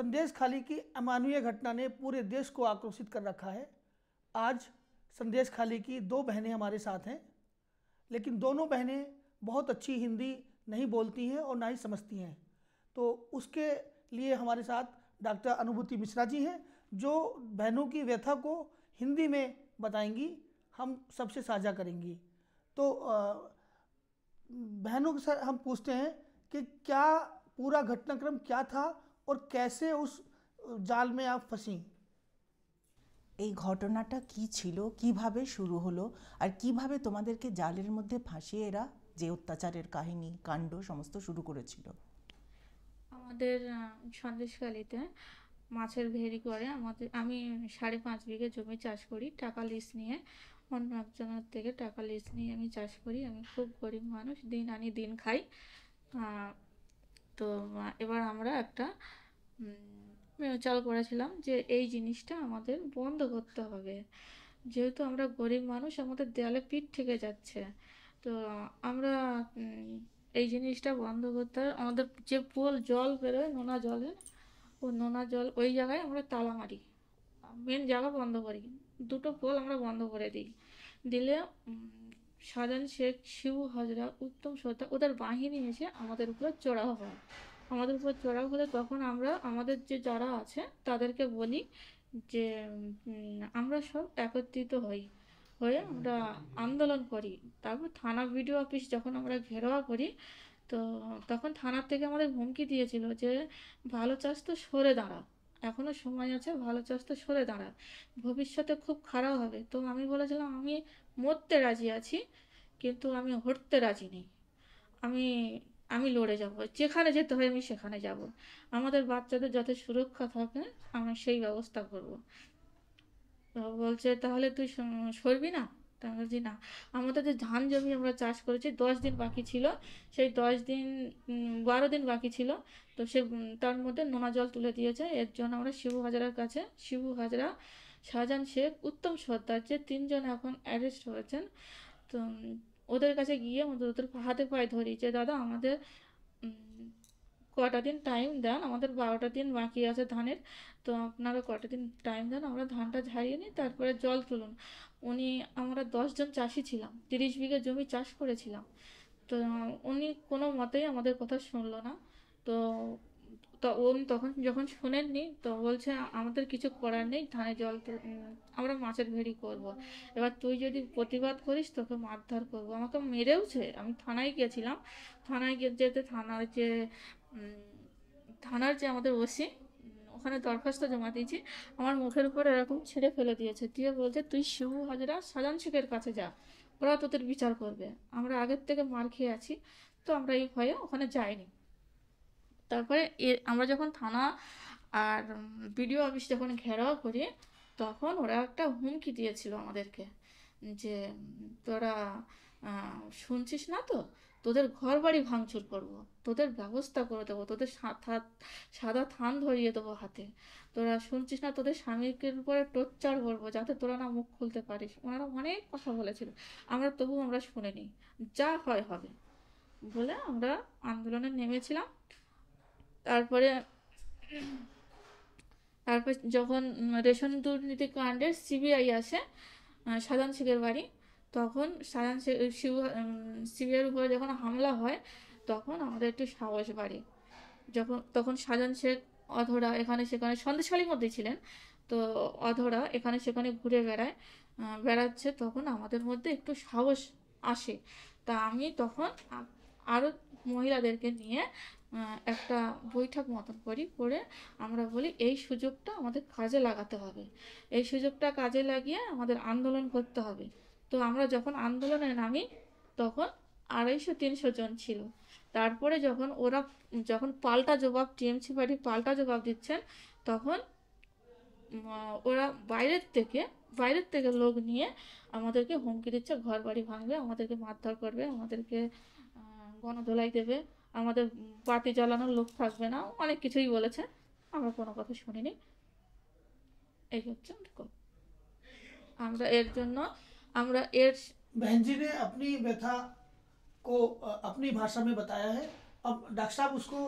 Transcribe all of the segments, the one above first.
संदेश खाली की अमानवीय घटना ने पूरे देश को आक्रोशित कर रखा है आज संदेश खाली की दो बहनें हमारे साथ हैं लेकिन दोनों बहनें बहुत अच्छी हिंदी नहीं बोलती हैं और ना ही समझती हैं तो उसके लिए हमारे साथ डॉक्टर अनुभूति मिश्रा जी हैं जो बहनों की व्यथा को हिंदी में बताएंगी हम सबसे साझा करेंगी तो बहनों से हम पूछते हैं कि क्या पूरा घटनाक्रम क्या था और कैसे उस জাল মে আপ ফসি এই ঘটনাটা কি ছিল কিভাবে শুরু হলো আর কিভাবে তোমাদেরকে জালের মধ্যে ফাঁসিয়ে এরা যে অত্যাচারের কাহিনী কাণ্ড সমস্ত শুরু করেছিল আমাদের সন্দেশকালীতে মাছের ভেরি করে আমাদের আমি সাড়ে পাঁচ বিঘে জমি চাষ করি টাকা লিজ নিয়ে অন্য একজনের থেকে টাকা লিজ নিয়ে আমি চাষ করি আমি খুব গরিব মানুষ দিন আনি দিন খাই তো এবার আমরা একটা মিউচাল করেছিলাম যে এই জিনিসটা আমাদের বন্ধ করতে হবে যেহেতু আমরা গরিব মানুষ আমাদের দেয়ালে পিঠ থেকে যাচ্ছে তো আমরা এই জিনিসটা বন্ধ করতে হবে আমাদের যে পোল জল বেরোয় নোনা জলে ও নোনা জল ওই জায়গায় আমরা তালা মারি মেন জায়গা বন্ধ করি দুটো পোল আমরা বন্ধ করে দিই দিলে সাজান শেখ শিবু হাজরা উত্তম শ্রোতা ওদের বাহিনী এসে আমাদের উপরে চড়াও হয় আমাদের উপর চড়াও হলে তখন আমরা আমাদের যে যারা আছে তাদেরকে বলি যে আমরা সব একত্রিত হই হয়ে আমরা আন্দোলন করি তারপর থানা ভিডিও অফিস যখন আমরা ঘেরোয়া করি তো তখন থানার থেকে আমাদের হুমকি দিয়েছিল যে ভালো চাষ তো সরে দাঁড়া এখনও সময় আছে ভালো চাষ তো সরে দাঁড়া ভবিষ্যতে খুব খারাপ হবে তো আমি বলেছিলাম আমি মরতে রাজি আছি কিন্তু আমি হটতে রাজি নেই আমি আমি লড়ে যাব যেখানে যেতে হয় আমি সেখানে যাব আমাদের বাচ্চাদের যাতে সুরক্ষা থাকে আমি সেই ব্যবস্থা করব বলছে তাহলে তুই সরবি না তাহলে না আমাদের যে ধান জমি আমরা চাষ করেছি দশ দিন বাকি ছিল সেই দশ দিন বারো দিন বাকি ছিল তো সে তার মধ্যে নোনা জল তুলে দিয়েছে এর জন্য আমরা শিবু হাজারার কাছে শিবু হাজরা শাহজাহান শেখ উত্তম সর্দার যে তিনজন এখন অ্যারেস্ট হয়েছেন তো ওদের কাছে গিয়ে ওদের হাতে পায়ে ধরি যে দাদা আমাদের কটা দিন টাইম দেন আমাদের বারোটা দিন বাকি আছে ধানের তো আপনারা কটা দিন টাইম দেন আমরা ধানটা ঝাড়িয়ে নিই তারপরে জল তুলুন উনি আমরা দশজন চাষি ছিলাম তিরিশ বিঘে জমি চাষ করেছিলাম তো উনি কোনো মতেই আমাদের কথা শুনলো না তো উনি তখন যখন শোনেননি তো বলছে আমাদের কিছু করার নেই থানায় জল আমরা মাছের ভেড়ি করব। এবার তুই যদি প্রতিবাদ করিস তোকে মারধর করব আমাকে মেরেওছে আমি থানায় গিয়েছিলাম থানায় গিয়ে যেতে থানার যে থানার যে আমাদের ওসি ওখানে দরখাস্ত জমা দিয়েছি আমার মুখের উপর এরকম ছেড়ে ফেলে দিয়েছে দিয়ে বলছে তুই শিবু হাজরা সাজান শেখের কাছে যা ওরা তোদের বিচার করবে আমরা আগের থেকে মার খেয়ে আছি তো আমরা এই ভয়ে ওখানে যাইনি তারপরে এর আমরা যখন থানা আর বিডিও অফিস যখন ঘেরাও করি তখন ওরা একটা হুমকি দিয়েছিল আমাদেরকে যে তোরা শুনছিস না তো তোদের ঘর বাড়ি ভাঙচুর করবো তোদের ব্যবস্থা করে দেবো তোদের সাদা থান ধরিয়ে দেবো হাতে তোরা শুনছিস না তোদের স্বামীকে উপরে টর্চার করবো যাতে তোরা না মুখ খুলতে পারিস ওনারা অনেক কথা বলেছিল আমরা তবু আমরা শুনিনি যা হয় হবে বলে আমরা আন্দোলনে নেমেছিলাম তারপরে তারপর যখন রেশন দুর্নীতি কাণ্ডে সিবিআই আসে সাধারণ শেখের বাড়ি তখন সাধারণ শিব সিবিআইয়ের উপরে যখন হামলা হয় তখন আমাদের একটু সাহস বাড়ে যখন তখন সাজান শেখ অধরা এখানে সেখানে সন্দেশালীর মধ্যে ছিলেন তো অধরা এখানে সেখানে ঘুরে বেড়ায় বেড়াচ্ছে তখন আমাদের মধ্যে একটু সাহস আসে তা আমি তখন আরও মহিলাদেরকে নিয়ে একটা বৈঠক মতন করি করে আমরা বলি এই সুযোগটা আমাদের কাজে লাগাতে হবে এই সুযোগটা কাজে লাগিয়ে আমাদের আন্দোলন করতে হবে তো আমরা যখন আন্দোলনে নামি তখন আড়াইশো তিনশো জন ছিল তারপরে যখন ওরা যখন পাল্টা জবাব টিএমসি পার্টি পাল্টা জবাব দিচ্ছেন তখন ওরা বাইরের থেকে বাইরের থেকে লোক নিয়ে আমাদেরকে হুমকি দিচ্ছে ঘর বাড়ি ভাঙবে আমাদেরকে মারধর করবে আমাদেরকে গণধোলাই দেবে আমাদের বাতি জ্বালানোর লোক থাকবে না অনেক কিছুই বলেছে আমরা কোনো কথা শুনিনি এই হচ্ছে আমরা এর জন্য আমরা এর बहन আপনি ব্যথা अपनी व्यथा को अपनी भाषा में बताया है अब डॉक्टर साहब उसको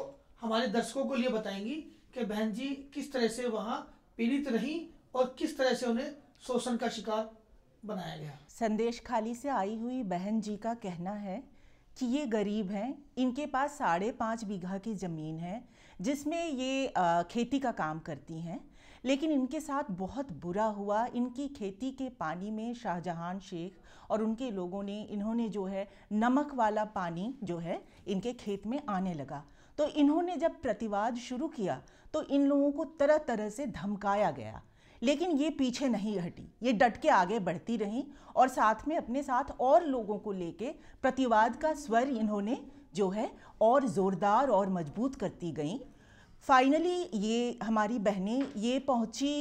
हमारे दर्शकों के लिए बताएंगी कि बहन जी किस तरह से वहाँ पीड़ित रही और किस तरह से उन्हें शोषण का शिकार बनाया गया संदेश खाली से आई हुई बहन जी का कहना है कि ये गरीब हैं इनके पास साढ़े पाँच बीघा की ज़मीन है जिसमें ये खेती का काम करती हैं लेकिन इनके साथ बहुत बुरा हुआ इनकी खेती के पानी में शाहजहां शेख और उनके लोगों ने इन्होंने जो है नमक वाला पानी जो है इनके खेत में आने लगा तो इन्होंने जब प्रतिवाद शुरू किया तो इन लोगों को तरह तरह से धमकाया गया लेकिन ये पीछे नहीं हटी ये डट के आगे बढ़ती रहीं और साथ में अपने साथ और लोगों को लेके प्रतिवाद का स्वर इन्होंने जो है और ज़ोरदार और मजबूत करती गईं फाइनली ये हमारी बहनें ये पहुंची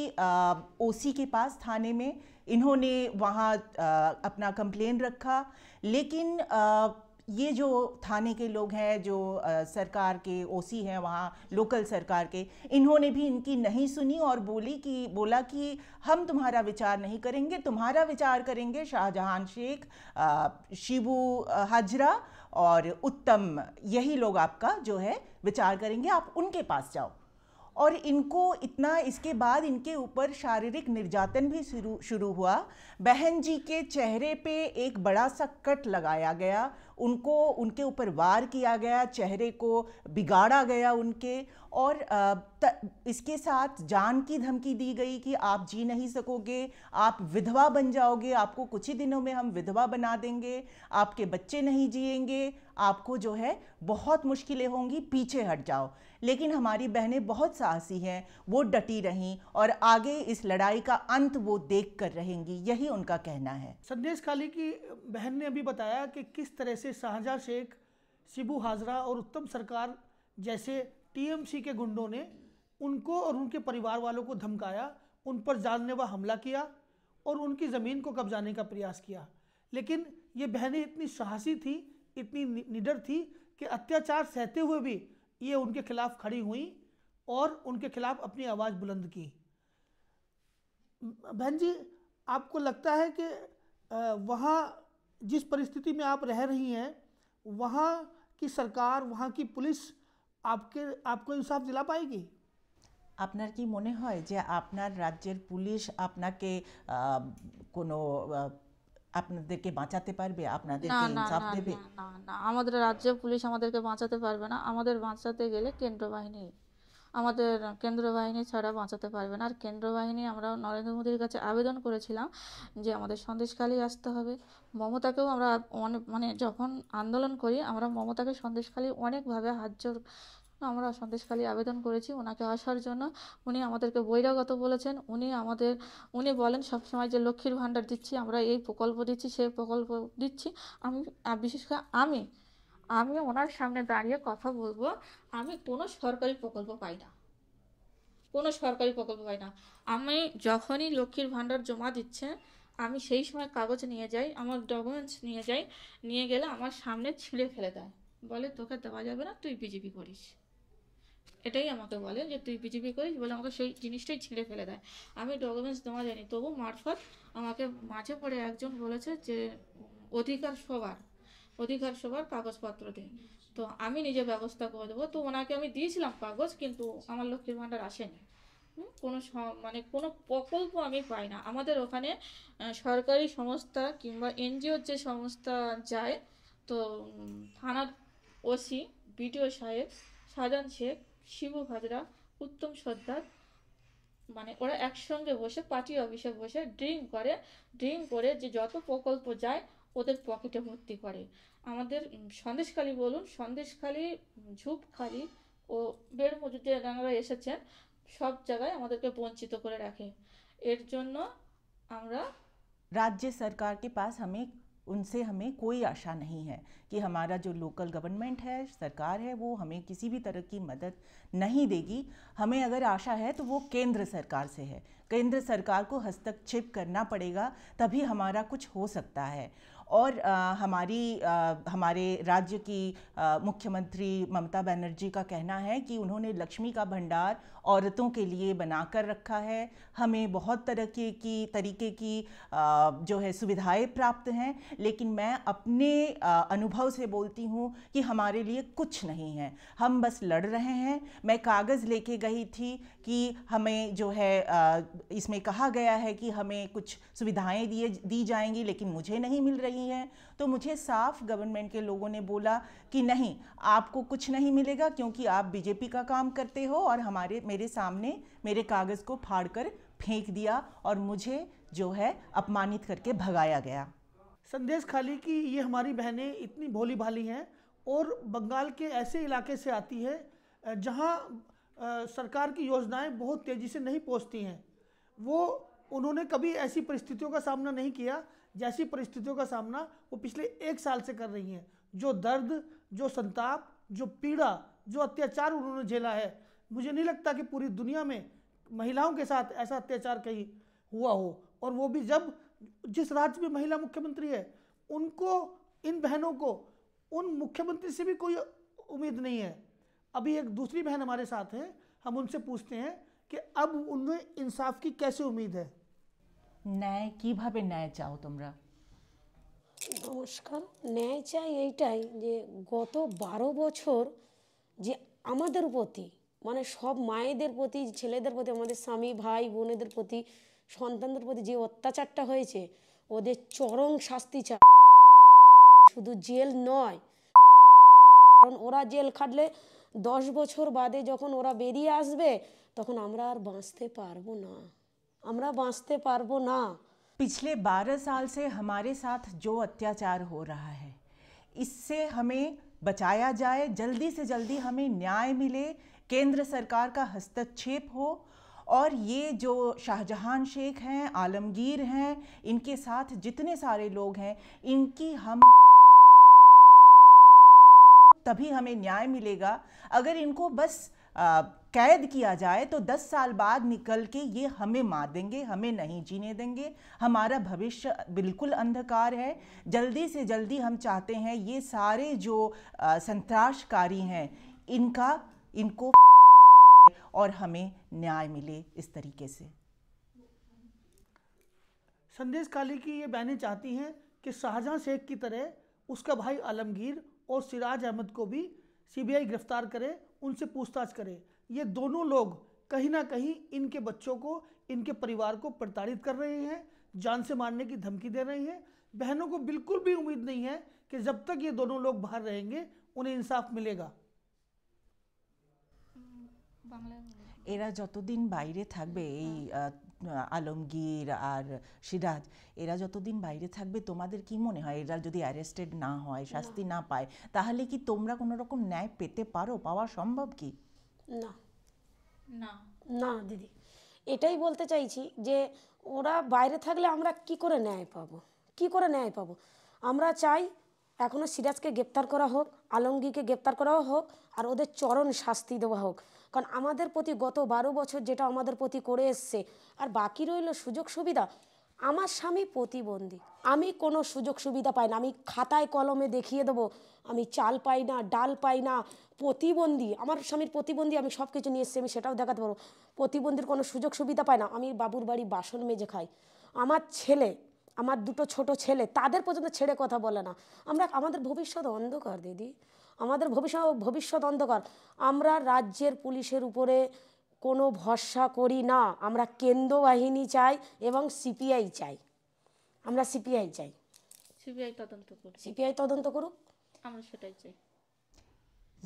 ओसी के पास थाने में इन्होंने वहाँ अपना कंप्लेन रखा लेकिन आ, ये जो थाने के लोग हैं जो सरकार के ओसी हैं वहाँ लोकल सरकार के इन्होंने भी इनकी नहीं सुनी और बोली कि बोला कि हम तुम्हारा विचार नहीं करेंगे तुम्हारा विचार करेंगे शाहजहां शेख शिबू हजरा और उत्तम यही लोग आपका जो है विचार करेंगे आप उनके पास जाओ और इनको इतना इसके बाद इनके ऊपर शारीरिक निर्यातन भी शुरू शुरू हुआ बहन जी के चेहरे पे एक बड़ा सा कट लगाया गया उनको उनके ऊपर वार किया गया चेहरे को बिगाड़ा गया उनके और त, इसके साथ जान की धमकी दी गई कि आप जी नहीं सकोगे आप विधवा बन जाओगे आपको कुछ ही दिनों में हम विधवा बना देंगे आपके बच्चे नहीं जिएंगे आपको जो है बहुत मुश्किलें होंगी पीछे हट जाओ लेकिन हमारी बहनें बहुत साहसी हैं वो डटी रहीं और आगे इस लड़ाई का अंत वो देख कर रहेंगी यही उनका कहना है संदेश खाली की बहन ने अभी बताया कि किस तरह से शाहजहाँ शेख शिबू हाजरा और उत्तम सरकार जैसे टीएमसी के गुंडों ने उनको और उनके परिवार वालों को धमकाया उन पर जानलेवा हमला किया और उनकी ज़मीन को कब्जाने का प्रयास किया लेकिन ये बहनें इतनी साहसी थी इतनी निडर थी कि अत्याचार सहते हुए भी ये उनके खिलाफ खड़ी हुई और उनके खिलाफ अपनी आवाज़ बुलंद की बहन जी आपको लगता है कि वहाँ जिस परिस्थिति में आप रह रही हैं वहाँ की सरकार वहाँ की पुलिस आपके आपको इंसाफ दिला पाएगी আপনার কি মনে হয় যে আপনার রাজ্যের পুলিশ আপনাকে কোনো আপনাদেরকে বাঁচাতে পারবে আপনাদের ইনসাফ দেবে না না আমাদের রাজ্য পুলিশ আমাদেরকে বাঁচাতে পারবে না আমাদের বাঁচাতে গেলে কেন্দ্র বাহিনী আমাদের কেন্দ্র বাহিনী ছাড়া বাঁচাতে পারবে না আর কেন্দ্র বাহিনী আমরা নরেন্দ্র মোদীর কাছে আবেদন করেছিলাম যে আমাদের সন্দেশখালি আসতে হবে মমতাকেও আমরা অনেক মানে যখন আন্দোলন করি আমরা মমতাকে সন্দেশখালি অনেকভাবে হাত জোর আমরা সন্দেশখালী আবেদন করেছি ওনাকে আসার জন্য উনি আমাদেরকে বহিরাগত বলেছেন উনি আমাদের উনি বলেন সবসময় যে লক্ষ্মীর ভাণ্ডার দিচ্ছি আমরা এই প্রকল্প দিচ্ছি সেই প্রকল্প দিচ্ছি আমি বিশেষ করে আমি আমি ওনার সামনে দাঁড়িয়ে কথা বলবো আমি কোনো সরকারি প্রকল্প পাই না কোনো সরকারি প্রকল্প পাই না আমি যখনই লক্ষ্মীর ভাণ্ডার জমা দিচ্ছে আমি সেই সময় কাগজ নিয়ে যাই আমার ডকুমেন্টস নিয়ে যাই নিয়ে গেলে আমার সামনে ছিঁড়ে ফেলে দেয় বলে তোকে দেওয়া যাবে না তুই বিজেপি করিস এটাই আমাকে বলে যে তুই পিজিপি করিস বলে আমাকে সেই জিনিসটাই ছিঁড়ে ফেলে দেয় আমি ডকুমেন্টস জমা দেয়নি তবু মারফত আমাকে মাঝে পড়ে একজন বলেছে যে অধিকার সবার অধিকার সবার কাগজপত্র দিন তো আমি নিজে ব্যবস্থা করে দেবো তো ওনাকে আমি দিয়েছিলাম কাগজ কিন্তু আমার লক্ষ্মীর ভাণ্ডার আসেনি কোনো মানে কোনো প্রকল্প আমি পাই না আমাদের ওখানে সরকারি সংস্থা কিংবা এনজিওর যে সংস্থা যায় তো থানার ওসি বিডিও সাহেব সাজান শেখ শিব হাজরা উত্তম সর্দার মানে ওরা একসঙ্গে বসে পার্টি অফিসে বসে ড্রিঙ্ক করে ড্রিঙ্ক করে যে যত প্রকল্প যায় ওদের পকেটে ভর্তি করে আমাদের সন্দেশখালি বলুন সন্দেশখালি ঝুপখালি ও বেড় মজুদের এসেছেন সব জায়গায় আমাদেরকে বঞ্চিত করে রাখে এর জন্য আমরা রাজ্য সরকারকে পাশ আমি उनसे हमें कोई आशा नहीं है कि हमारा जो लोकल गवर्नमेंट है सरकार है वो हमें किसी भी तरह की मदद नहीं देगी हमें अगर आशा है तो वो केंद्र सरकार से है केंद्र सरकार को हस्तक्षेप करना पड़ेगा तभी हमारा कुछ हो सकता है और हमारी हमारे राज्य की मुख्यमंत्री ममता बनर्जी का कहना है कि उन्होंने लक्ष्मी का भंडार औरतों के लिए बनाकर रखा है हमें बहुत तरीके की तरीके की जो है सुविधाएं प्राप्त हैं लेकिन मैं अपने अनुभव से बोलती हूँ कि हमारे लिए कुछ नहीं है हम बस लड़ रहे हैं मैं कागज़ लेके गई थी कि हमें जो है इसमें कहा गया है कि हमें कुछ सुविधाएं दिए दी जाएंगी लेकिन मुझे नहीं मिल रही रही है तो मुझे साफ गवर्नमेंट के लोगों ने बोला कि नहीं आपको कुछ नहीं मिलेगा क्योंकि आप बीजेपी का काम करते हो और हमारे मेरे सामने मेरे कागज़ को फाड़ कर फेंक दिया और मुझे जो है अपमानित करके भगाया गया संदेश खाली कि ये हमारी बहनें इतनी भोली भाली हैं और बंगाल के ऐसे इलाके से आती है जहाँ सरकार की योजनाएं बहुत तेज़ी से नहीं पहुँचती हैं वो उन्होंने कभी ऐसी परिस्थितियों का सामना नहीं किया जैसी परिस्थितियों का सामना वो पिछले एक साल से कर रही हैं जो दर्द जो संताप जो पीड़ा जो अत्याचार उन्होंने झेला है मुझे नहीं लगता कि पूरी दुनिया में महिलाओं के साथ ऐसा अत्याचार कहीं हुआ हो और वो भी जब जिस राज्य में महिला मुख्यमंत्री है उनको इन बहनों को उन मुख्यमंत्री से भी कोई उम्मीद नहीं है अभी एक दूसरी बहन हमारे साथ है हम उनसे पूछते हैं कि अब उन्हें इंसाफ की कैसे उम्मीद है ন্যায় কিভাবে ন্যায় চাও তোমরা নমস্কার ন্যায় চাই এইটাই যে গত বারো বছর যে আমাদের প্রতি মানে সব মায়েদের প্রতি ছেলেদের প্রতি আমাদের স্বামী ভাই বোনেদের প্রতি সন্তানদের প্রতি যে অত্যাচারটা হয়েছে ওদের চরম শাস্তি চায় শুধু জেল নয় কারণ ওরা জেল খাটলে দশ বছর বাদে যখন ওরা বেরিয়ে আসবে তখন আমরা আর বাঁচতে পারবো না আমরা বাঁচতে পারবো ना पिछले बारह साल से हमारे साथ जो अत्याचार हो रहा है इससे हमें बचाया जाए जल्दी से जल्दी हमें न्याय मिले केंद्र सरकार का हस्तक्षेप हो और ये जो शाहजहान शेख हैं आलमगीर हैं इनके साथ जितने सारे लोग हैं इनकी हम तभी हमें न्याय मिलेगा अगर इनको बस आ, कैद किया जाए तो 10 साल बाद निकल के ये हमें मार देंगे हमें नहीं जीने देंगे हमारा भविष्य बिल्कुल अंधकार है जल्दी से जल्दी हम चाहते हैं ये सारे जो संतराशकारी हैं इनका इनको और हमें न्याय मिले इस तरीके से संदेश काली की ये बहनें चाहती हैं कि शाहजहां शेख की तरह उसका भाई आलमगीर और सिराज अहमद को भी सीबीआई गिरफ्तार करे उनसे पूछताछ करें ये दोनों लोग कहीं ना कहीं इनके बच्चों को इनके परिवार को प्रताड़ित कर रहे हैं जान से मारने की धमकी दे रहे हैं बहनों को बिल्कुल भी उम्मीद नहीं है कि जब तक ये दोनों लोग बाहर रहेंगे उन्हें इंसाफ मिलेगा एरा যতদিন दिन থাকবে थक আলমগীর আর সিরাজ এরা যতদিন বাইরে থাকবে তোমাদের কি মনে হয় এরা যদি অ্যারেস্টেড না হয় শাস্তি না পায় তাহলে কি তোমরা কোনো রকম ন্যায় পেতে পারো পাওয়া সম্ভব কি না না না দিদি এটাই বলতে চাইছি যে ওরা বাইরে থাকলে আমরা কি করে ন্যায় পাবো কি করে ন্যায় পাবো আমরা চাই এখনও সিরাজকে গ্রেপ্তার করা হোক আলমগীরকে গ্রেপ্তার করাও হোক আর ওদের চরণ শাস্তি দেওয়া হোক কারণ আমাদের প্রতি গত বারো বছর যেটা আমাদের প্রতি করে এসছে আর বাকি রইল সুযোগ সুবিধা আমার স্বামী প্রতিবন্ধী আমি কোনো সুযোগ সুবিধা পাই না আমি খাতায় কলমে দেখিয়ে দেবো আমি চাল পাই না ডাল পাই না প্রতিবন্ধী আমার স্বামীর প্রতিবন্ধী আমি সব কিছু নিয়ে এসেছি আমি সেটাও দেখাতে পারবো প্রতিবন্ধীর কোনো সুযোগ সুবিধা পাই না আমি বাবুর বাড়ি বাসন মেজে খাই আমার ছেলে আমার দুটো ছোট ছেলে তাদের পর্যন্ত ছেড়ে কথা বলে না আমরা আমাদের ভবিষ্যৎ অন্ধকার দিদি আমাদের ভবিষ্যৎ অন্ধকর আমরা রাজ্যের পুলিশের উপরে কোনো ভরসা করি না আমরা কেন্দ্র বাহিনী চাই এবং সিপিআই চাই আমরা সিপিআই চাই সিপিআই তো দন্তকুরু সিপিআই তো দন্তকুরু আমরা শুট হইছি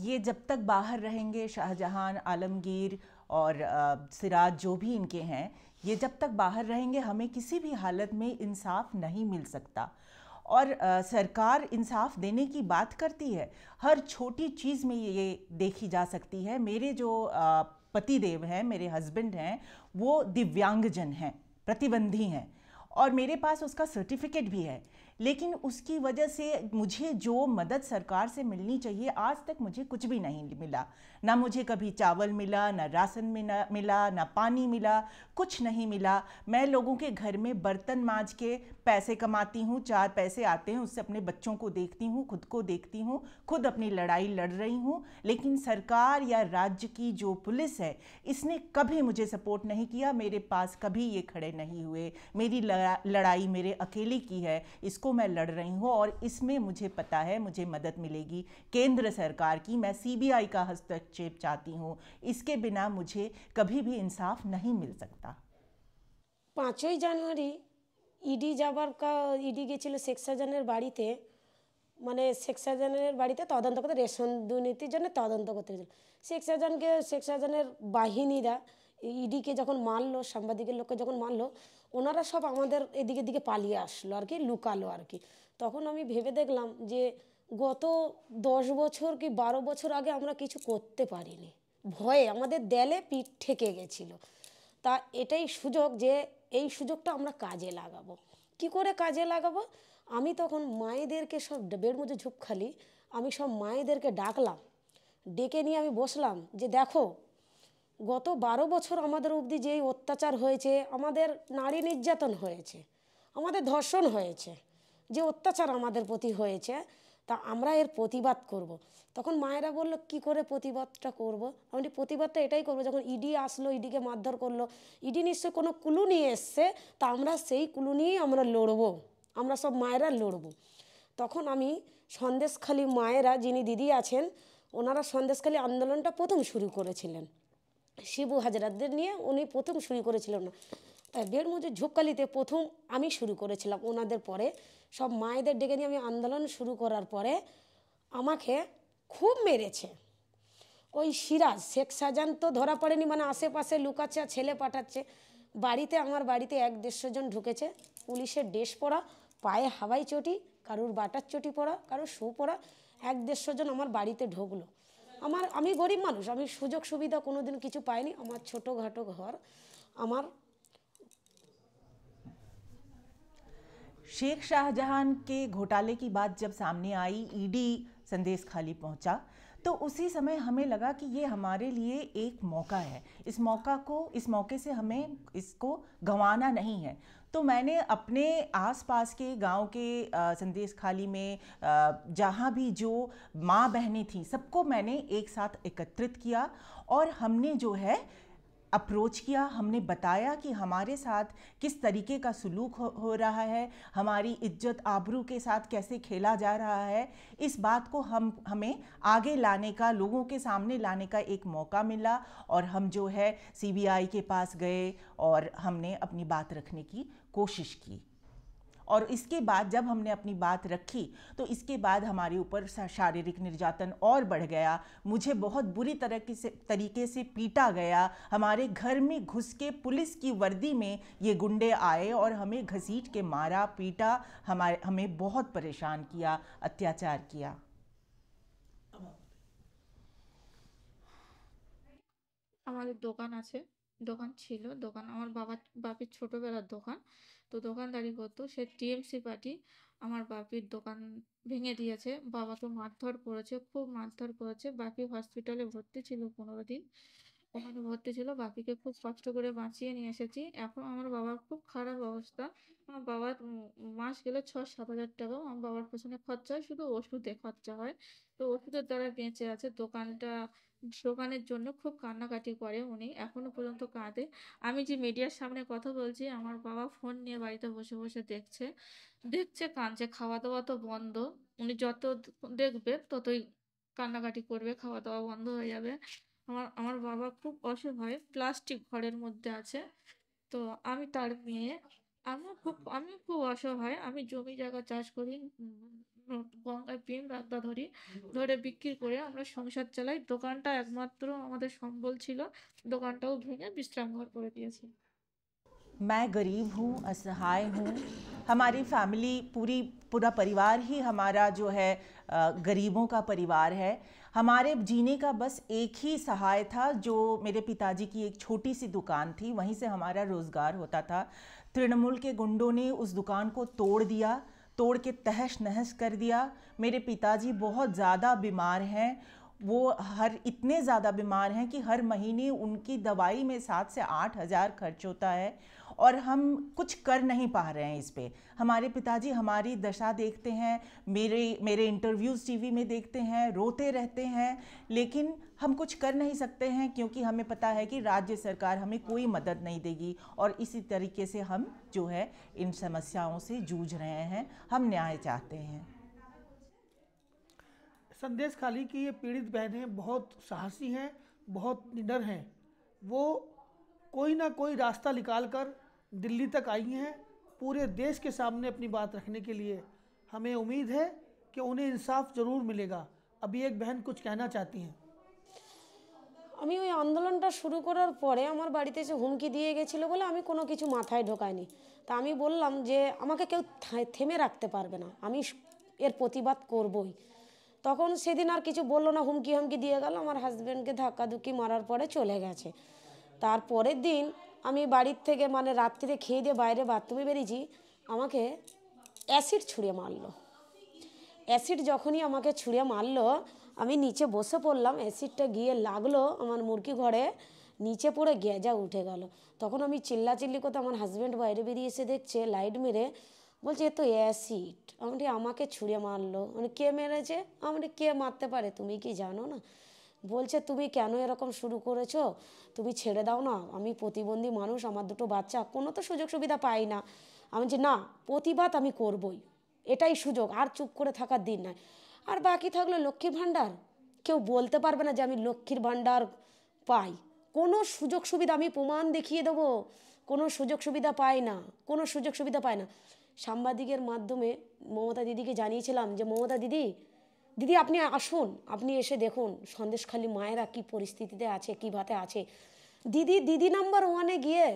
ये जब तक बाहर रहेंगे शाहजहां आलमगीर और सिराज जो भी इनके हैं ये जब तक बाहर रहेंगे हमें किसी भी हालत में इंसाफ नहीं मिल सकता और आ, सरकार इंसाफ देने की बात करती है हर छोटी चीज़ में ये देखी जा सकती है मेरे जो पति देव हैं मेरे हस्बैंड हैं वो दिव्यांगजन हैं प्रतिबंधी हैं और मेरे पास उसका सर्टिफिकेट भी है लेकिन उसकी वजह से मुझे जो मदद सरकार से मिलनी चाहिए आज तक मुझे कुछ भी नहीं मिला ना मुझे कभी चावल मिला ना राशन मिला मिला ना पानी मिला कुछ नहीं मिला मैं लोगों के घर में बर्तन माँज के पैसे कमाती हूँ चार पैसे आते हैं उससे अपने बच्चों को देखती हूँ खुद को देखती हूँ खुद अपनी लड़ाई लड़ रही हूँ लेकिन सरकार या राज्य की जो पुलिस है इसने कभी मुझे सपोर्ट नहीं किया मेरे पास कभी ये खड़े नहीं हुए मेरी लड़ाई मेरे अकेले की है इसको मैं लड़ रही हूँ और इसमें मुझे पता है मुझे मदद मिलेगी केंद्र सरकार की मैं सीबीआई का हस्तक्षेप चिप चाहती हूँ इसके बिना मुझे कभी भी इंसाफ नहीं मिल सकता পাঁচই জানুয়ারি ইডি যাবার কা ইডি গেছিলো শেখ বাড়িতে মানে শেখ শাহজাহানের বাড়িতে তদন্ত করতে রেশন দুর্নীতির জন্য তদন্ত করতে গেছিল শেখ শাহজাহানকে বাহিনীরা ইডিকে যখন মারলো সাংবাদিকের লোককে যখন মারলো ওনারা সব আমাদের এদিকে দিকে পালিয়ে আসলো আর কি লুকালো আর কি তখন আমি ভেবে দেখলাম যে গত দশ বছর কি বারো বছর আগে আমরা কিছু করতে পারিনি ভয়ে আমাদের দেলে পিঠ ঠেকে গেছিল তা এটাই সুযোগ যে এই সুযোগটা আমরা কাজে লাগাবো কি করে কাজে লাগাবো আমি তখন মায়েদেরকে সব বেড়মুজে ঝুপখালি আমি সব মায়েদেরকে ডাকলাম ডেকে নিয়ে আমি বসলাম যে দেখো গত বারো বছর আমাদের অবধি যেই অত্যাচার হয়েছে আমাদের নারী নির্যাতন হয়েছে আমাদের ধর্ষণ হয়েছে যে অত্যাচার আমাদের প্রতি হয়েছে তা আমরা এর প্রতিবাদ করব। তখন মায়েরা বললো কি করে প্রতিবাদটা করব। আমি প্রতিবাদটা এটাই করব যখন ইডি e আসলো ইডিকে e মারধর করলো ইডি e নিশ্চয় কোনো কুলু নিয়ে এসছে তা আমরা সেই কুলু নিয়েই আমরা লড়বো আমরা সব মায়েরা লড়বো তখন আমি সন্দেশখালি মায়েরা যিনি দিদি আছেন ওনারা সন্দেশখালি আন্দোলনটা প্রথম শুরু করেছিলেন শিবু হাজরাদের নিয়ে উনি প্রথম শুরু করেছিলেন না তাই বেড়মজুর ঝোপকালিতে প্রথম আমি শুরু করেছিলাম ওনাদের পরে সব মায়েদের ডেকে নিয়ে আমি আন্দোলন শুরু করার পরে আমাকে খুব মেরেছে ওই সিরাজ শেখ সাজান তো ধরা পড়েনি মানে আশেপাশে লুকাচ্ছে আর ছেলে পাঠাচ্ছে বাড়িতে আমার বাড়িতে এক দেড়শো জন ঢুকেছে পুলিশের ড্রেস পরা পায়ে হাওয়াই চটি কারুর বাটার চটি পরা কারুর শু পরা এক দেড়শো জন আমার বাড়িতে ঢুকলো আমার আমি গরিব মানুষ আমি সুযোগ সুবিধা কোনো দিন কিছু পাইনি আমার ছোটোখাটো ঘর আমার शेख शाहजहां के घोटाले की बात जब सामने आई ईडी संदेश खाली पहुंचा तो उसी समय हमें लगा कि ये हमारे लिए एक मौका है इस मौका को इस मौके से हमें इसको गंवाना नहीं है तो मैंने अपने आसपास के गांव के संदेश खाली में जहां भी जो माँ बहनें थीं सबको मैंने एक साथ एकत्रित किया और हमने जो है अप्रोच किया हमने बताया कि हमारे साथ किस तरीके का सलूक हो, हो रहा है हमारी इज्जत आबरू के साथ कैसे खेला जा रहा है इस बात को हम हमें आगे लाने का लोगों के सामने लाने का एक मौका मिला और हम जो है सीबीआई के पास गए और हमने अपनी बात रखने की कोशिश की और इसके बाद जब हमने अपनी बात रखी तो इसके बाद हमारे ऊपर शारीरिक निर्यातन और बढ़ गया मुझे बहुत बुरी तरह की से तरीके से पीटा गया हमारे घर में घुस के पुलिस की वर्दी में ये गुंडे आए और हमें घसीट के मारा पीटा हमारे हमें बहुत परेशान किया अत्याचार किया আমাদের দোকান আছে দোকান ছিল দোকান আমার বাবা বাপির ছোটবেলার দোকান তো দোকানদারি করতো সে টিএমসি পার্টি আমার বাপির দোকান ভেঙে দিয়েছে বাবাকে মারধর করেছে খুব মারধর করেছে বাপি হসপিটালে ভর্তি ছিল পনেরো দিন ওখানে ভর্তি ছিল বাপিকে খুব কষ্ট করে বাঁচিয়ে নিয়ে এসেছি এখন আমার বাবার খুব খারাপ অবস্থা আমার বাবার মাস গেলে ছ সাত হাজার টাকাও আমার বাবার পেছনে খরচা হয় শুধু ওষুধে খরচা হয় তো ওষুধের দ্বারা বেঁচে আছে দোকানটা দোকানের জন্য খুব কান্নাকাটি করে উনি এখনও পর্যন্ত কাঁদে আমি যে মিডিয়ার সামনে কথা বলছি আমার বাবা ফোন নিয়ে বাড়িতে বসে বসে দেখছে দেখছে কাঁদছে খাওয়া দাওয়া তো বন্ধ উনি যত দেখবে ততই কান্নাকাটি করবে খাওয়া দাওয়া বন্ধ হয়ে যাবে আমার আমার বাবা খুব অসহায় প্লাস্টিক ঘরের মধ্যে আছে তো আমি তার মেয়ে আমি খুব আমি খুব অসহায় আমি জমি জায়গা চাষ করি গঙ্গায় পিন ধরি ধরে বিক্রি করে আমরা সংসার চালাই দোকানটা একমাত্র আমাদের সম্বল ছিল দোকানটাও ভেঙে বিশ্রাম ঘর করে দিয়েছি मैं गरीब हूँ असहाय हूँ हमारी फैमिली पूरी पूरा परिवार ही हमारा जो है गरीबों का परिवार है हमारे जीने का बस एक ही सहाय था जो मेरे पिताजी की एक छोटी सी दुकान थी वहीं से हमारा रोज़गार होता था तृणमूल के गुंडों ने उस दुकान को तोड़ दिया तोड़ के तहश नहस कर दिया मेरे पिताजी बहुत ज़्यादा बीमार हैं वो हर इतने ज़्यादा बीमार हैं कि हर महीने उनकी दवाई में सात से आठ हज़ार खर्च होता है और हम कुछ कर नहीं पा रहे हैं इस पर हमारे पिताजी हमारी दशा देखते हैं मेरे मेरे इंटरव्यूज़ टीवी में देखते हैं रोते रहते हैं लेकिन हम कुछ कर नहीं सकते हैं क्योंकि हमें पता है कि राज्य सरकार हमें कोई मदद नहीं देगी और इसी तरीके से हम जो है इन समस्याओं से जूझ रहे हैं हम न्याय चाहते हैं संदेश खाली की ये पीड़ित बहनें बहुत साहसी हैं बहुत निडर हैं वो कोई ना कोई रास्ता निकाल कर दिल्ली तक आई हैं पूरे देश के सामने अपनी बात रखने के लिए हमें उम्मीद है कि उन्हें इंसाफ जरूर मिलेगा अभी एक बहन कुछ कहना चाहती हैं আমি ওই আন্দোলনটা শুরু করার পরে আমার বাড়িতে এসে হুমকি দিয়ে গেছিল বলে আমি কোনো কিছু মাথায় ঠোকায়নি তো আমি বললাম যে আমাকে কেউ থেমে রাখতে পারবে না আমি এর প্রতিবাদ করবই তখন সেদিন আর কিছু বললো না হুমকি হুমকি দিয়ে গেল আমার হাজবেন্ডকে ধাক্কাধুকি মারার পরে চলে গেছে তারপরের দিন আমি বাড়ির থেকে মানে রাত্রিতে খেয়ে দিয়ে বাইরে বাথরুমে বেরিয়েছি আমাকে অ্যাসিড ছুঁড়ে মারলো অ্যাসিড যখনই আমাকে ছুঁড়ে মারলো আমি নিচে বসে পড়লাম অ্যাসিডটা গিয়ে লাগলো আমার মুরগি ঘরে নিচে পড়ে গেঁজা উঠে গেল তখন আমি চিল্লাচিল্লি করতে আমার হাজব্যান্ড বাইরে বেরিয়ে এসে দেখছে লাইট মেরে বলছে এ তো অ্যাসিড আমি আমাকে ছুঁড়ে মারলো মানে কে মেরেছে আমি কে মারতে পারে তুমি কি জানো না বলছে তুমি কেন এরকম শুরু করেছো তুমি ছেড়ে দাও না আমি প্রতিবন্ধী মানুষ আমার দুটো বাচ্চা কোনো তো সুযোগ সুবিধা পাই না আমি যে না প্রতিবাদ আমি করবই এটাই সুযোগ আর চুপ করে থাকার দিন নাই আর বাকি থাকলো লক্ষ্মীর ভাণ্ডার কেউ বলতে পারবে না যে আমি লক্ষ্মীর ভাণ্ডার পাই কোনো সুযোগ সুবিধা আমি প্রমাণ দেখিয়ে দেবো কোনো সুযোগ সুবিধা পায় না কোনো সুযোগ সুবিধা পায় না সাংবাদিকের মাধ্যমে মমতা দিদিকে জানিয়েছিলাম যে মমতা দিদি দিদি আপনি আসুন আপনি এসে দেখুন সন্দেশখালী মায়েরা কি পরিস্থিতিতে আছে কী ভাতে আছে দিদি দিদি নাম্বার ওয়ানে গিয়ে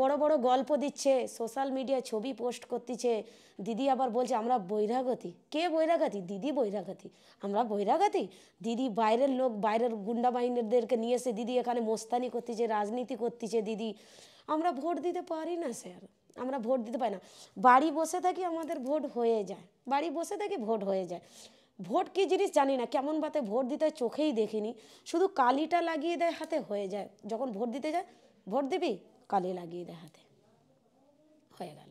বড় বড় গল্প দিচ্ছে সোশ্যাল মিডিয়ায় ছবি পোস্ট করতেছে দিদি আবার বলছে আমরা বৈরাগতি কে বৈরাগতি দিদি বৈরাগতি আমরা বৈরাগতি দিদি বাইরের লোক বাইরের গুন্ডা বাহিনীদেরকে নিয়ে এসে দিদি এখানে মোস্তানি করতেছে রাজনীতি করতেছে দিদি আমরা ভোট দিতে পারি না স্যার আমরা ভোট দিতে পারি না বাড়ি বসে থাকি আমাদের ভোট হয়ে যায় বাড়ি বসে থাকি ভোট হয়ে যায় ভোট কী জিনিস জানি না কেমন ভাতে ভোট দিতে চোখেই দেখিনি শুধু কালিটা লাগিয়ে দেয় হাতে হয়ে যায় যখন ভোট দিতে যায় ভোট দিবি কালি লাগিয়ে দেয় হাতে হয়ে গেল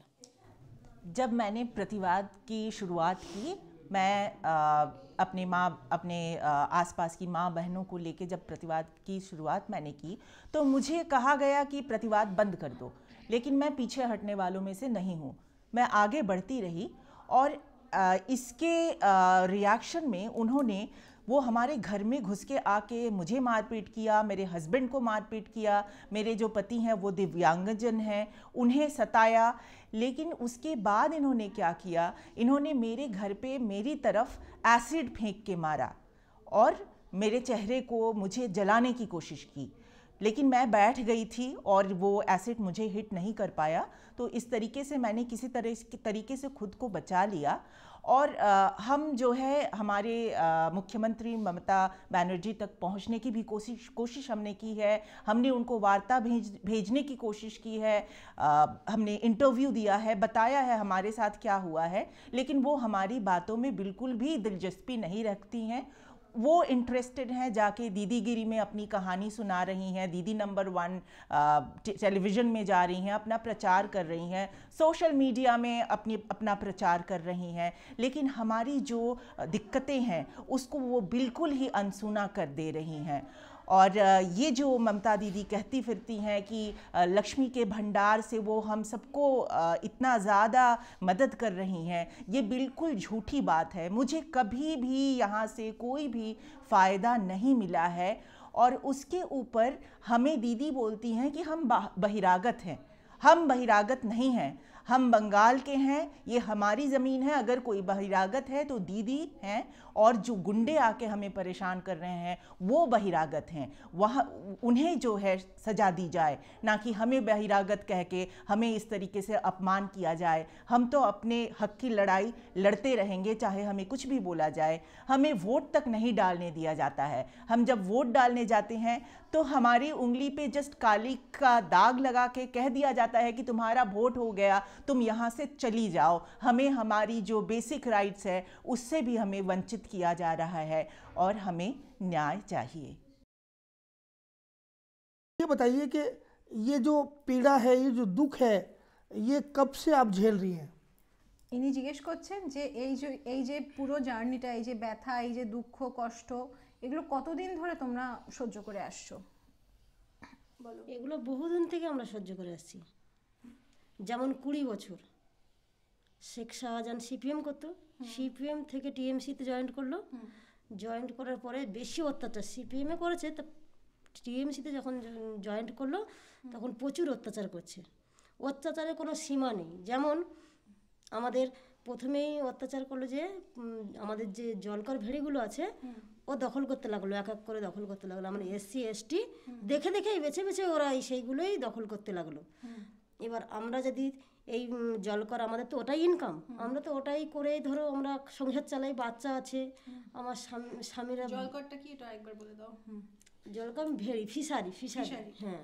जब मैंने प्रतिवाद की शुरुआत की मैं आ, अपने माँ अपने आसपास की माँ बहनों को लेके जब प्रतिवाद की शुरुआत मैंने की तो मुझे कहा गया कि प्रतिवाद बंद कर दो लेकिन मैं पीछे हटने वालों में से नहीं हूँ मैं आगे बढ़ती रही और इसके रिएक्शन में उन्होंने वो हमारे घर में घुस के आके मुझे मारपीट किया मेरे हस्बैंड को मारपीट किया मेरे जो पति हैं वो दिव्यांगजन हैं उन्हें सताया लेकिन उसके बाद इन्होंने क्या किया इन्होंने मेरे घर पे मेरी तरफ एसिड फेंक के मारा और मेरे चेहरे को मुझे जलाने की कोशिश की लेकिन मैं बैठ गई थी और वो एसिड मुझे हिट नहीं कर पाया तो इस तरीके से मैंने किसी तरह तरीके से खुद को बचा लिया और आ, हम जो है हमारे मुख्यमंत्री ममता बनर्जी तक पहुंचने की भी कोशिश कोशिश हमने की है हमने उनको वार्ता भेज भेजने की कोशिश की है आ, हमने इंटरव्यू दिया है बताया है हमारे साथ क्या हुआ है लेकिन वो हमारी बातों में बिल्कुल भी दिलचस्पी नहीं रखती हैं वो इंटरेस्टेड हैं जाके दीदी गिरी में अपनी कहानी सुना रही हैं दीदी नंबर वन टेलीविज़न में जा रही हैं अपना प्रचार कर रही हैं सोशल मीडिया में अपनी अपना प्रचार कर रही हैं लेकिन हमारी जो दिक्कतें हैं उसको वो बिल्कुल ही अनसुना कर दे रही हैं और ये जो ममता दीदी कहती फिरती हैं कि लक्ष्मी के भंडार से वो हम सबको इतना ज़्यादा मदद कर रही हैं ये बिल्कुल झूठी बात है मुझे कभी भी यहाँ से कोई भी फ़ायदा नहीं मिला है और उसके ऊपर हमें दीदी बोलती हैं कि हम बहिरागत हैं हम बहिरागत नहीं हैं हम बंगाल के हैं ये हमारी ज़मीन है अगर कोई बहिरागत है तो दीदी हैं और जो गुंडे आके हमें परेशान कर रहे हैं वो बहिरागत हैं वह उन्हें जो है सजा दी जाए ना कि हमें बहिरागत कह के हमें इस तरीके से अपमान किया जाए हम तो अपने हक की लड़ाई लड़ते रहेंगे चाहे हमें कुछ भी बोला जाए हमें वोट तक नहीं डालने दिया जाता है हम जब वोट डालने जाते हैं तो हमारी उंगली पे जस्ट काली का दाग लगा के कह दिया जाता है कि तुम्हारा वोट हो गया तुम यहाँ से चली जाओ हमें हमारी जो बेसिक राइट्स है उससे भी हमें वंचित किया जा रहा है और हमें न्याय चाहिए ये बताइए कि ये जो पीड़ा है ये जो दुख है ये कब से आप झेल रही हैं इन्हें जिज्ञेस করছেন যে এই যে এই যে পুরো জার্নিটা এই যে ব্যথা এই যে দুঃখ কষ্ট এগুলো যেমন কুড়ি বছর শেখ শাহজাহান সিপিএম করতো সিপিএম থেকে টিএমসিতে জয়েন্ট করলো জয়েন্ট করার পরে বেশি অত্যাচার সিপিএমে করেছে তা টিএমসিতে যখন জয়েন্ট করলো তখন প্রচুর অত্যাচার করছে অত্যাচারের কোনো সীমা নেই যেমন আমাদের প্রথমেই অত্যাচার করলো যে আমাদের যে জলকর ভেড়িগুলো আছে ও দখল করতে লাগলো এক এক করে দখল করতে লাগলো মানে এসসি এসটি দেখে দেখেই বেছে বেছে ওরা সেইগুলোই দখল করতে লাগলো এবার আমরা যদি এই জল কর আমাদের তো ওটাই ইনকাম আমরা তো ওটাই করেই ধরো আমরা সংসার চালাই বাচ্চা আছে আমার স্বামীরা করটা কি এটা একবার বলে দাও কর ভেড়ি ফিশারি ফিশারি হ্যাঁ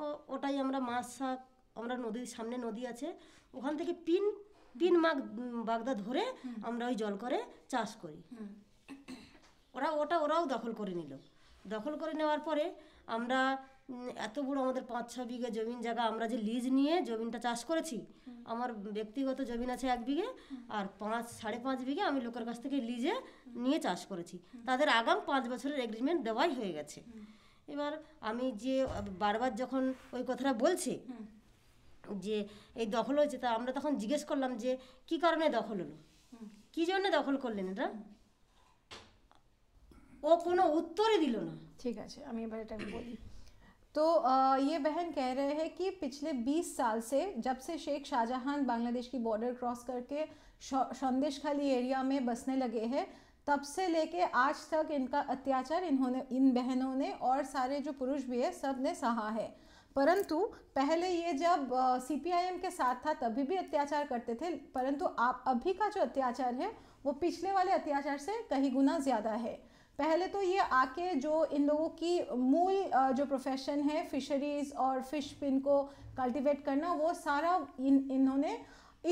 ও ওটাই আমরা মাছ শাক আমরা নদীর সামনে নদী আছে ওখান থেকে পিন পিন মাগ বাগদা ধরে আমরা ওই জল করে চাষ করি ওরা ওটা ওরাও দখল করে নিল দখল করে নেওয়ার পরে আমরা এত বড় আমাদের পাঁচ ছ বিঘে জমিন জায়গা আমরা যে লিজ নিয়ে জমিনটা চাষ করেছি আমার ব্যক্তিগত জমিন আছে এক বিঘে আর পাঁচ সাড়ে পাঁচ বিঘে আমি লোকের কাছ থেকে লিজে নিয়ে চাষ করেছি তাদের আগাম পাঁচ বছরের এগ্রিমেন্ট দেওয়াই হয়ে গেছে এবার আমি যে বারবার যখন ওই কথাটা বলছি যে এই দখল হয়েছে তা আমরা তখন জিজ্ঞেস করলাম যে কি কারণে দখল হলো কি জন্য দখল করলেন এটা ও কোনো উত্তরই দিল না ঠিক আছে আমি এবার এটা বলি तो ये बहन कह रहे हैं कि पिछले 20 साल से जब से शेख शाहजहां बांग्लादेश की बॉर्डर क्रॉस करके संदेश खाली एरिया में बसने लगे हैं तब से लेके आज तक इनका अत्याचार इन्होंने इन बहनों ने और सारे जो पुरुष भी है सब ने सहा है परंतु पहले ये जब सी के साथ था तभी भी अत्याचार करते थे परंतु आप अभी का जो अत्याचार है वो पिछले वाले अत्याचार से कहीं गुना ज़्यादा है पहले तो ये आके जो इन लोगों की मूल जो प्रोफेशन है फिशरीज़ और फिश पिन को कल्टीवेट करना वो सारा इन इन्होंने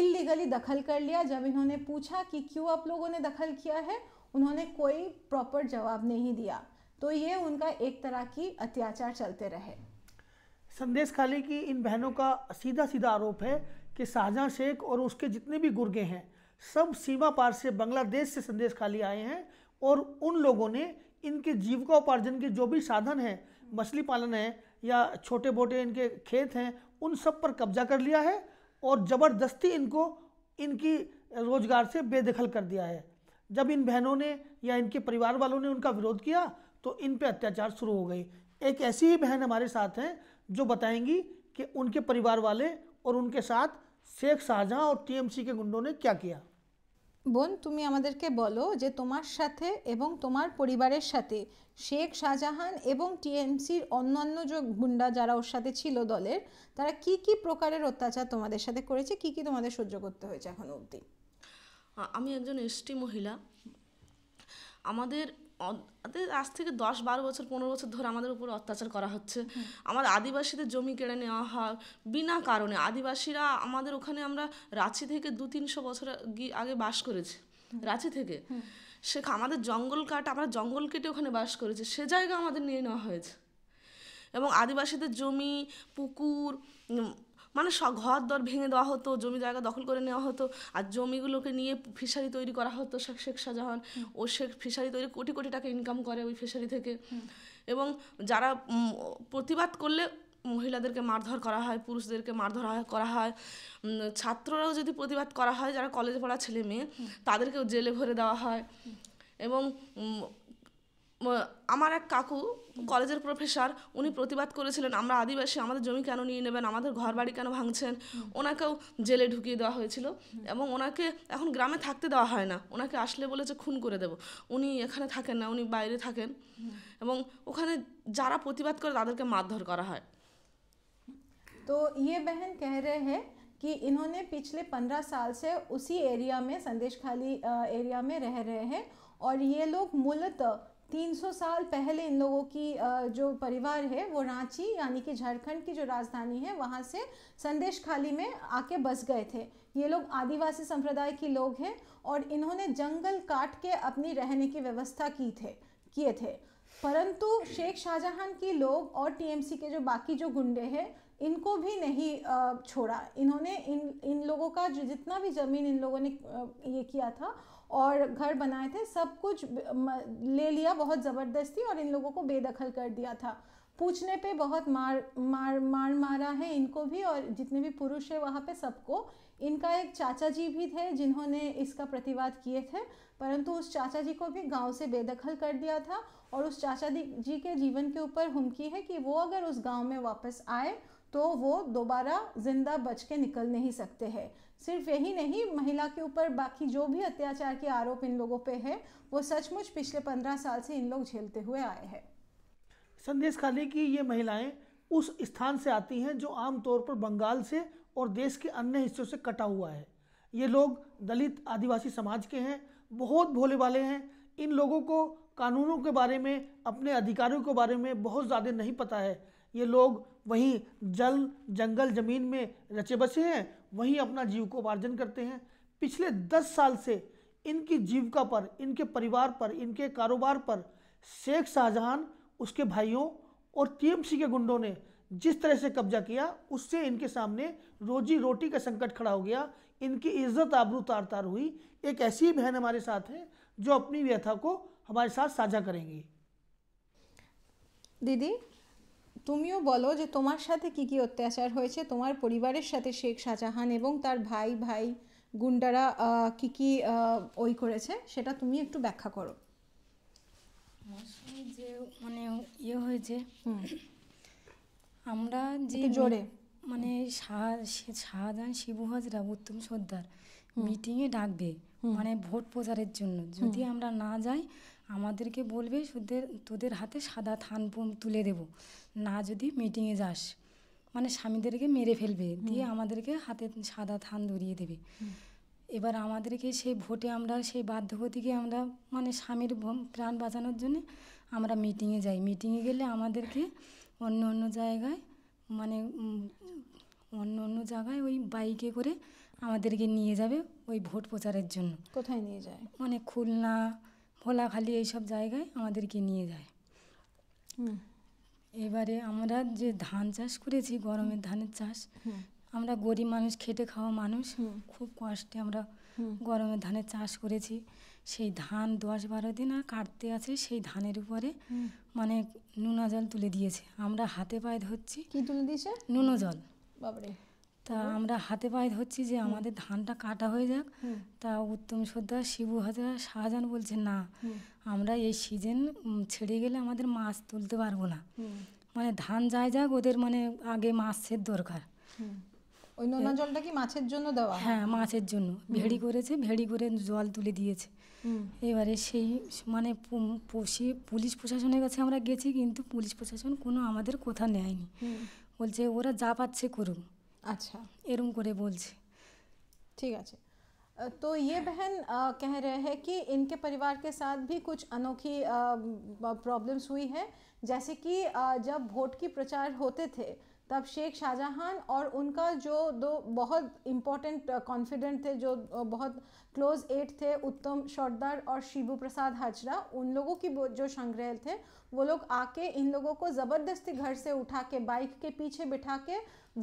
इलीगली दखल कर लिया जब इन्होंने पूछा कि क्यों आप लोगों ने दखल किया है उन्होंने कोई प्रॉपर जवाब नहीं दिया तो ये उनका एक तरह की अत्याचार चलते रहे संदेश खाली की इन बहनों का सीधा सीधा आरोप है कि शाहजहाँ शेख और उसके जितने भी गुर्गे हैं सब सीमा पार से बांग्लादेश से संदेश खाली आए हैं और उन लोगों ने इनके जीविका उपार्जन के जो भी साधन हैं मछली पालन है या छोटे मोटे इनके खेत हैं उन सब पर कब्जा कर लिया है और ज़बरदस्ती इनको इनकी रोजगार से बेदखल कर दिया है जब इन बहनों ने या इनके परिवार वालों ने उनका विरोध किया तो इन पर अत्याचार शुरू हो गई एक ऐसी ही बहन हमारे साथ हैं जो बताएंगी कि उनके परिवार वाले और उनके साथ शेख शाहजहाँ और टीएमसी के गुंडों ने क्या किया বোন তুমি আমাদেরকে বলো যে তোমার সাথে এবং তোমার পরিবারের সাথে শেখ শাহজাহান এবং টিএমসির অন্যান্য যে গুন্ডা যারা ওর সাথে ছিল দলের তারা কি কি প্রকারের অত্যাচার তোমাদের সাথে করেছে কি কি তোমাদের সহ্য করতে হয়েছে এখন অবধি আমি একজন এসটি মহিলা আমাদের আজ থেকে দশ বারো বছর পনেরো বছর ধরে আমাদের উপর অত্যাচার করা হচ্ছে আমার আদিবাসীদের জমি কেড়ে নেওয়া হয় বিনা কারণে আদিবাসীরা আমাদের ওখানে আমরা রাঁচি থেকে দু তিনশো বছর আগে বাস করেছি রাঁচি থেকে সে আমাদের জঙ্গল কাট আমরা জঙ্গল কেটে ওখানে বাস করেছি সে জায়গা আমাদের নিয়ে নেওয়া হয়েছে এবং আদিবাসীদের জমি পুকুর মানে সব ঘর দর ভেঙে দেওয়া হতো জমি জায়গা দখল করে নেওয়া হতো আর জমিগুলোকে নিয়ে ফিশারি তৈরি করা হতো শেখ শেখ শাহজাহান ও শেখ ফিশারি তৈরি কোটি কোটি টাকা ইনকাম করে ওই ফিশারি থেকে এবং যারা প্রতিবাদ করলে মহিলাদেরকে মারধর করা হয় পুরুষদেরকে মারধর করা হয় ছাত্ররাও যদি প্রতিবাদ করা হয় যারা কলেজে পড়া ছেলে মেয়ে তাদেরকেও জেলে ভরে দেওয়া হয় এবং আমার এক কাকু কলেজের প্রফেসর উনি প্রতিবাদ করেছিলেন আমরা আদিবাসী আমাদের জমি কেন নিয়ে নেবেন আমাদের ঘর বাড়ি কেন ভাঙছেন ওনাকেও জেলে ঢুকিয়ে দেওয়া হয়েছিল এবং ওনাকে এখন গ্রামে থাকতে দেওয়া হয় না ওনাকে আসলে বলেছে খুন করে দেব উনি এখানে থাকেন না উনি বাইরে থাকেন এবং ওখানে যারা প্রতিবাদ করে তাদেরকে মারধর করা হয় তো ইয়ে বহন কে রে হ্যাঁ कि इन्होंने पिछले पंद्रह साल से उसी एरिया में संदेश खाली एरिया में रह रहे हैं और ये लोग मूलतः 300 साल पहले इन लोगों की जो परिवार है वो रांची यानी कि झारखंड की जो राजधानी है वहाँ से संदेश खाली में आके बस गए थे ये लोग आदिवासी संप्रदाय के लोग हैं और इन्होंने जंगल काट के अपनी रहने की व्यवस्था की थे किए थे परंतु शेख शाहजहां की लोग और टीएमसी के जो बाकी जो गुंडे हैं इनको भी नहीं छोड़ा इन्होंने इन इन लोगों का जो जितना भी ज़मीन इन लोगों ने ये किया था और घर बनाए थे सब कुछ ले लिया बहुत ज़बरदस्ती और इन लोगों को बेदखल कर दिया था पूछने पे बहुत मार मार मार मारा है इनको भी और जितने भी पुरुष है वहाँ पे सबको इनका एक चाचा जी भी थे जिन्होंने इसका प्रतिवाद किए थे परंतु उस चाचा जी को भी गांव से बेदखल कर दिया था और उस चाचा जी के जीवन के ऊपर हुमकी है कि वो अगर उस गांव में वापस आए तो वो दोबारा ज़िंदा बच के निकल नहीं सकते हैं सिर्फ यही नहीं महिला के ऊपर बाकी जो भी अत्याचार के आरोप इन लोगों पे है वो सचमुच पिछले पंद्रह साल से इन लोग झेलते हुए आए हैं संदेश खाली की ये महिलाएं उस स्थान से आती हैं जो आमतौर पर बंगाल से और देश के अन्य हिस्सों से कटा हुआ है ये लोग दलित आदिवासी समाज के हैं बहुत भोले वाले हैं इन लोगों को कानूनों के बारे में अपने अधिकारों के बारे में बहुत ज़्यादा नहीं पता है ये लोग वहीं जल जंगल ज़मीन में रचे बसे हैं वहीं अपना जीविकोपार्जन करते हैं पिछले दस साल से इनकी जीविका पर इनके परिवार पर इनके कारोबार पर शेख शाहजहान उसके भाइयों और टीएमसी के गुंडों ने जिस तरह से कब्जा किया उससे इनके सामने रोजी रोटी का संकट खड़ा हो गया इनकी इज्जत आबरू तार तार हुई एक ऐसी बहन हमारे साथ है जो अपनी व्यथा को हमारे साथ साझा करेंगी दीदी তুমিও বলো যে তোমার সাথে কি কি অত্যাচার হয়েছে তোমার পরিবারের সাথে শেখ শাহজাহান এবং তার ভাই ভাই গুন্ডারা কি কি ওই করেছে সেটা তুমি একটু ব্যাখ্যা করো যে মানে ইয়ে হয়েছে আমরা যে জোরে মানে শাহজাহান শিবু হাজরা উত্তম সর্দার মিটিংয়ে ডাকবে মানে ভোট প্রচারের জন্য যদি আমরা না যাই আমাদেরকে বলবে সুদের তোদের হাতে সাদা থান তুলে দেব না যদি মিটিংয়ে যাস মানে স্বামীদেরকে মেরে ফেলবে দিয়ে আমাদেরকে হাতে সাদা থান ধরিয়ে দেবে এবার আমাদেরকে সেই ভোটে আমরা সেই বাধ্যগতিকে আমরা মানে স্বামীর প্রাণ বাঁচানোর জন্য আমরা মিটিংয়ে যাই মিটিংয়ে গেলে আমাদেরকে অন্য অন্য জায়গায় মানে অন্য অন্য জায়গায় ওই বাইকে করে আমাদেরকে নিয়ে যাবে ওই ভোট প্রচারের জন্য কোথায় নিয়ে যায় মানে খুলনা ভোলাখালি এইসব জায়গায় আমাদেরকে নিয়ে যায় এবারে আমরা যে ধান চাষ করেছি গরমের ধানের চাষ আমরা গরিব মানুষ খেটে খাওয়া মানুষ খুব কষ্টে আমরা গরমের ধানের চাষ করেছি সেই ধান দশ বারো দিন আর কাটতে আছে সেই ধানের উপরে মানে নুনা জল তুলে দিয়েছে আমরা হাতে পায়ে ধরছি কি তুলে দিয়েছে নুনো জল বাবরে তা আমরা হাতে পায়ে ধরছি যে আমাদের ধানটা কাটা হয়ে যাক তা উত্তম সর্দার শিবু হাজার শাহজাহান বলছে না আমরা এই সিজন ছেড়ে গেলে আমাদের মাছ তুলতে পারবো না মানে ধান যায় যাক ওদের মানে আগে মাছের দরকার ওই নোনা জলটা কি মাছের জন্য দেওয়া হ্যাঁ মাছের জন্য ভেড়ি করেছে ভেড়ি করে জল তুলে দিয়েছে এবারে সেই মানে পুলিশ প্রশাসনের কাছে আমরা গেছি কিন্তু পুলিশ প্রশাসন কোনো আমাদের কথা নেয়নি বলছে ওরা যা পাচ্ছে করুক আচ্ছা बोल করে ठीक है जी तो ये बहन कह रहे हैं कि इनके परिवार के साथ भी कुछ अनोखी प्रॉब्लम्स हुई हैं जैसे कि जब वोट की प्रचार होते थे तब शेख शाहजहां और उनका जो दो बहुत इम्पोर्टेंट कॉन्फिडेंट थे जो बहुत क्लोज एट थे उत्तम शोरदार और शिबू प्रसाद हाजरा उन लोगों की जो संग्रह थे वो लोग आके इन लोगों को ज़बरदस्ती घर से उठा के बाइक के पीछे बिठा के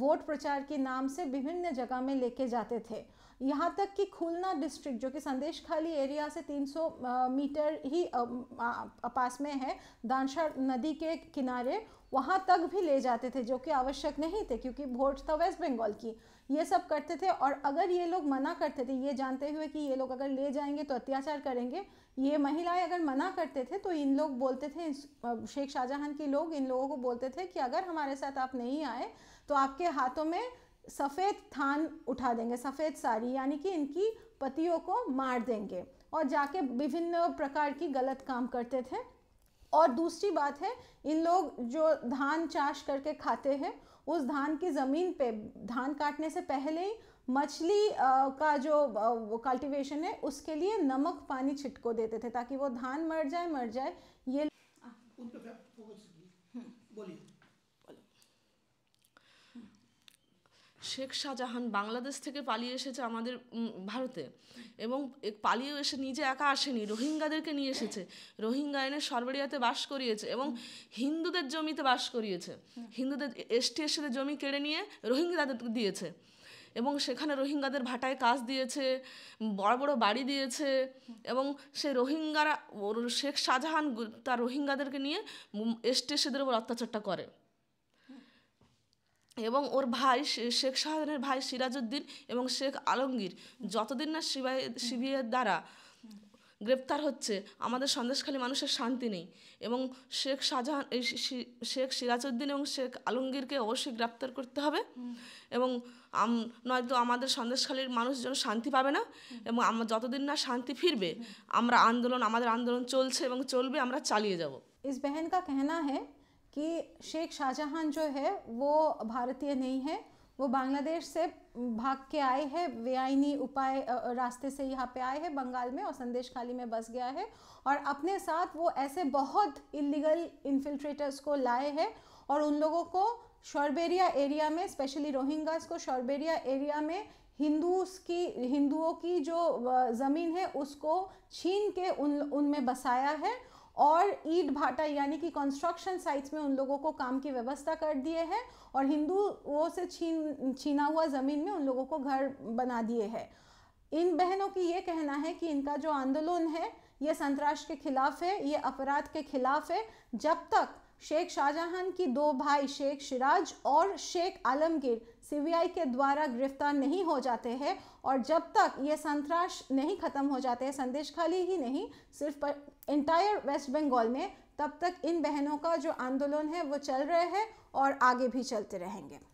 वोट प्रचार के नाम से विभिन्न जगह में लेके जाते थे यहाँ तक कि खुलना डिस्ट्रिक्ट जो कि संदेश खाली एरिया से 300 मीटर ही पास में है दानशा नदी के किनारे वहाँ तक भी ले जाते थे जो कि आवश्यक नहीं थे क्योंकि वोट था वेस्ट बंगाल की ये सब करते थे और अगर ये लोग मना करते थे ये जानते हुए कि ये लोग अगर ले जाएंगे तो अत्याचार करेंगे ये महिलाएं अगर मना करते थे तो इन लोग बोलते थे शेख शाहजहां के लोग इन लोगों को बोलते थे कि अगर हमारे साथ आप नहीं आए तो आपके हाथों में सफ़ेद थान उठा देंगे सफ़ेद साड़ी यानी कि इनकी पतियों को मार देंगे और जाके विभिन्न प्रकार की गलत काम करते थे और दूसरी बात है इन लोग जो धान चाश करके खाते हैं उस धान की ज़मीन पे धान काटने से पहले ही मछली का जो कल्टीवेशन है उसके लिए नमक पानी छिटको देते थे ताकि वो धान मर जाए मर जाए ये बोलिए শেখ শাহজাহান বাংলাদেশ থেকে পালিয়ে এসেছে আমাদের ভারতে এবং পালিয়ে এসে নিজে একা আসেনি রোহিঙ্গাদেরকে নিয়ে এসেছে রোহিঙ্গা এনে সর্বরিয়াতে বাস করিয়েছে এবং হিন্দুদের জমিতে বাস করিয়েছে হিন্দুদের এসটি এর জমি কেড়ে নিয়ে রোহিঙ্গাদের দিয়েছে এবং সেখানে রোহিঙ্গাদের ভাটায় কাজ দিয়েছে বড় বড় বাড়ি দিয়েছে এবং সে রোহিঙ্গারা শেখ শাহজাহান তার রোহিঙ্গাদেরকে নিয়ে এসটি এসেদের উপর অত্যাচারটা করে এবং ওর ভাই শেখ শাহজাহানের ভাই সিরাজউদ্দিন এবং শেখ আলমগীর যতদিন না সিবাই সিবিআইয়ের দ্বারা গ্রেপ্তার হচ্ছে আমাদের সন্দেশখালী মানুষের শান্তি নেই এবং শেখ শাহজাহান এই শেখ সিরাজউদ্দিন এবং শেখ আলমগীরকে অবশ্যই গ্রেপ্তার করতে হবে এবং নয়তো আমাদের সন্দেশখালীর মানুষজন শান্তি পাবে না এবং আমরা যতদিন না শান্তি ফিরবে আমরা আন্দোলন আমাদের আন্দোলন চলছে এবং চলবে আমরা চালিয়ে যাব ইস বেহেন কা कहना है कि शेख शाहजहां जो है वो भारतीय नहीं है वो बांग्लादेश से भाग के आए हैं बेआईनी उपाय रास्ते से यहाँ पे आए हैं बंगाल में और संदेश खाली में बस गया है और अपने साथ वो ऐसे बहुत इलीगल इन्फिल्ट्रेटर्स को लाए हैं और उन लोगों को शॉर्बेरिया एरिया में स्पेशली रोहिंगास को शॉर्बेरिया एरिया में हिंदूस की हिंदुओं की जो ज़मीन है उसको छीन के उन उनमें बसाया है और ईट भाटा यानी कि कंस्ट्रक्शन साइट्स में उन लोगों को काम की व्यवस्था कर दिए है और हिंदुओं से छीन छीना हुआ ज़मीन में उन लोगों को घर बना दिए है इन बहनों की ये कहना है कि इनका जो आंदोलन है ये संतराश के खिलाफ है ये अपराध के खिलाफ है जब तक शेख शाहजहां की दो भाई शेख शिराज और शेख आलमगीर सीबीआई के द्वारा गिरफ्तार नहीं हो जाते हैं और जब तक ये संतराश नहीं खत्म हो जाते हैं संदेश खाली ही नहीं सिर्फ इंटायर वेस्ट बंगाल में तब तक इन बहनों का जो आंदोलन है वो चल रहे हैं और आगे भी चलते रहेंगे